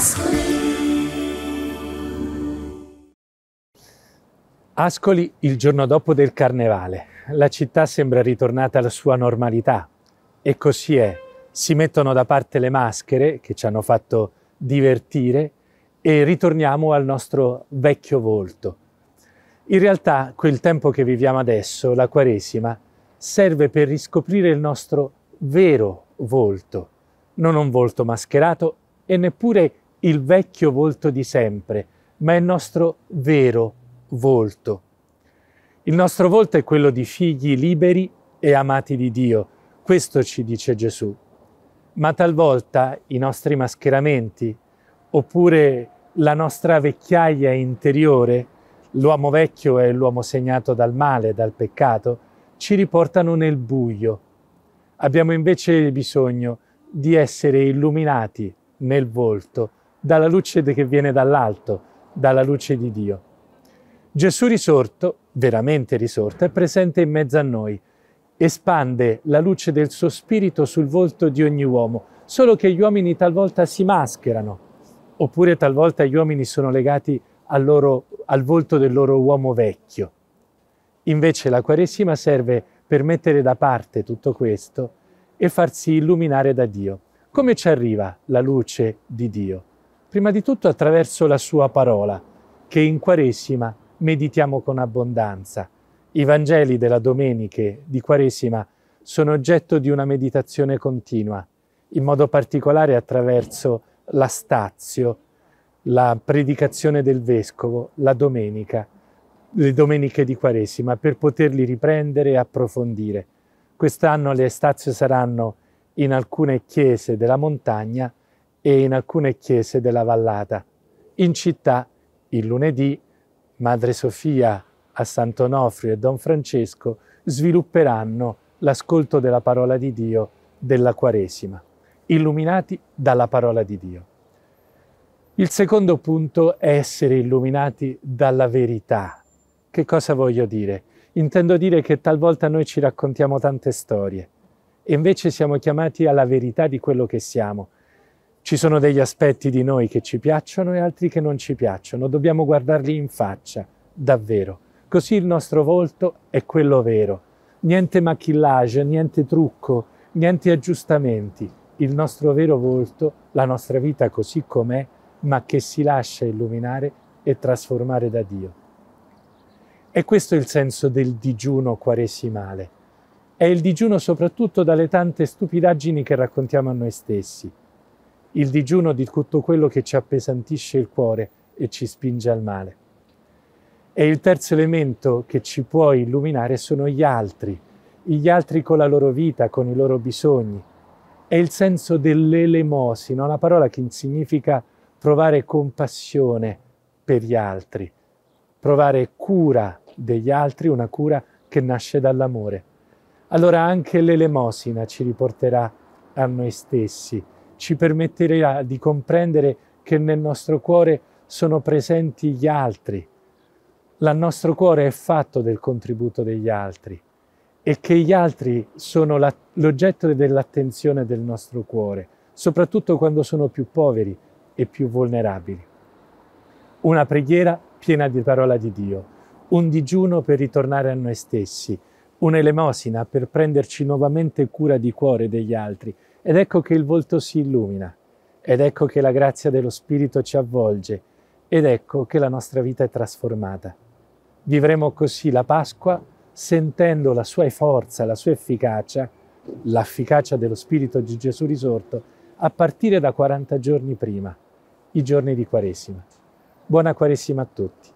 Ascoli. Ascoli il giorno dopo del carnevale. La città sembra ritornata alla sua normalità. E così è. Si mettono da parte le maschere che ci hanno fatto divertire e ritorniamo al nostro vecchio volto. In realtà quel tempo che viviamo adesso, la Quaresima, serve per riscoprire il nostro vero volto, non un volto mascherato e neppure il vecchio volto di sempre, ma è il nostro vero volto. Il nostro volto è quello di figli liberi e amati di Dio, questo ci dice Gesù. Ma talvolta i nostri mascheramenti, oppure la nostra vecchiaia interiore, l'uomo vecchio è l'uomo segnato dal male, dal peccato, ci riportano nel buio. Abbiamo invece bisogno di essere illuminati nel volto dalla luce che viene dall'alto, dalla luce di Dio. Gesù risorto, veramente risorto, è presente in mezzo a noi, espande la luce del suo spirito sul volto di ogni uomo, solo che gli uomini talvolta si mascherano, oppure talvolta gli uomini sono legati al, loro, al volto del loro uomo vecchio. Invece la Quaresima serve per mettere da parte tutto questo e farsi illuminare da Dio. Come ci arriva la luce di Dio? Prima di tutto attraverso la sua parola, che in Quaresima meditiamo con abbondanza. I Vangeli della Domenica di Quaresima sono oggetto di una meditazione continua, in modo particolare attraverso la stazio, la predicazione del Vescovo, la domenica, le domeniche di Quaresima, per poterli riprendere e approfondire. Quest'anno le stazio saranno in alcune chiese della montagna e in alcune chiese della vallata. In città, il lunedì, Madre Sofia a Sant'Onofrio e Don Francesco svilupperanno l'ascolto della parola di Dio della Quaresima, illuminati dalla parola di Dio. Il secondo punto è essere illuminati dalla verità. Che cosa voglio dire? Intendo dire che talvolta noi ci raccontiamo tante storie e invece siamo chiamati alla verità di quello che siamo, ci sono degli aspetti di noi che ci piacciono e altri che non ci piacciono, dobbiamo guardarli in faccia, davvero. Così il nostro volto è quello vero. Niente maquillage, niente trucco, niente aggiustamenti. Il nostro vero volto, la nostra vita così com'è, ma che si lascia illuminare e trasformare da Dio. E questo è il senso del digiuno quaresimale. È il digiuno soprattutto dalle tante stupidaggini che raccontiamo a noi stessi il digiuno di tutto quello che ci appesantisce il cuore e ci spinge al male. E il terzo elemento che ci può illuminare sono gli altri, gli altri con la loro vita, con i loro bisogni. È il senso dell'elemosina, una parola che significa provare compassione per gli altri, provare cura degli altri, una cura che nasce dall'amore. Allora anche l'elemosina ci riporterà a noi stessi, ci permetterà di comprendere che nel nostro cuore sono presenti gli altri. Il nostro cuore è fatto del contributo degli altri e che gli altri sono l'oggetto dell'attenzione del nostro cuore, soprattutto quando sono più poveri e più vulnerabili. Una preghiera piena di parola di Dio, un digiuno per ritornare a noi stessi, un'elemosina per prenderci nuovamente cura di cuore degli altri ed ecco che il volto si illumina, ed ecco che la grazia dello Spirito ci avvolge, ed ecco che la nostra vita è trasformata. Vivremo così la Pasqua sentendo la sua forza, la sua efficacia, l'efficacia dello Spirito di Gesù risorto, a partire da 40 giorni prima, i giorni di Quaresima. Buona Quaresima a tutti.